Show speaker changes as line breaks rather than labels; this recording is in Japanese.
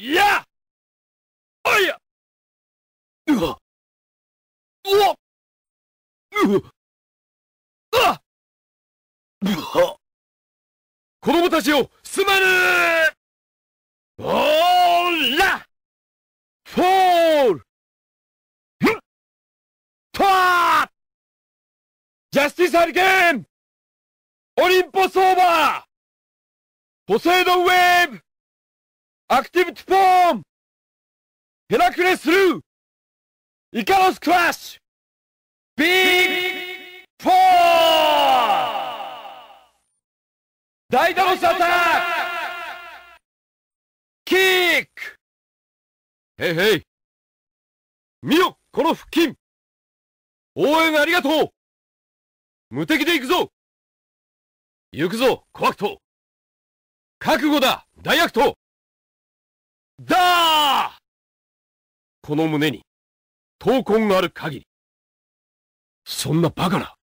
やあいやうわうわうわあうわ子供たちをすまぬおーらフォールふっトァージャスティスハリケーンオリンポスオーバーポセイドウェーブアクティブトフォームヘラクレスルーイカロスクラッシュビーグフォーダイダロスアタックキックヘイヘイ見よこの腹筋応援ありがとう無敵で行くぞ行くぞ、コアクト覚悟だ、大悪党この胸に、闘魂がある限り。そんなバカな。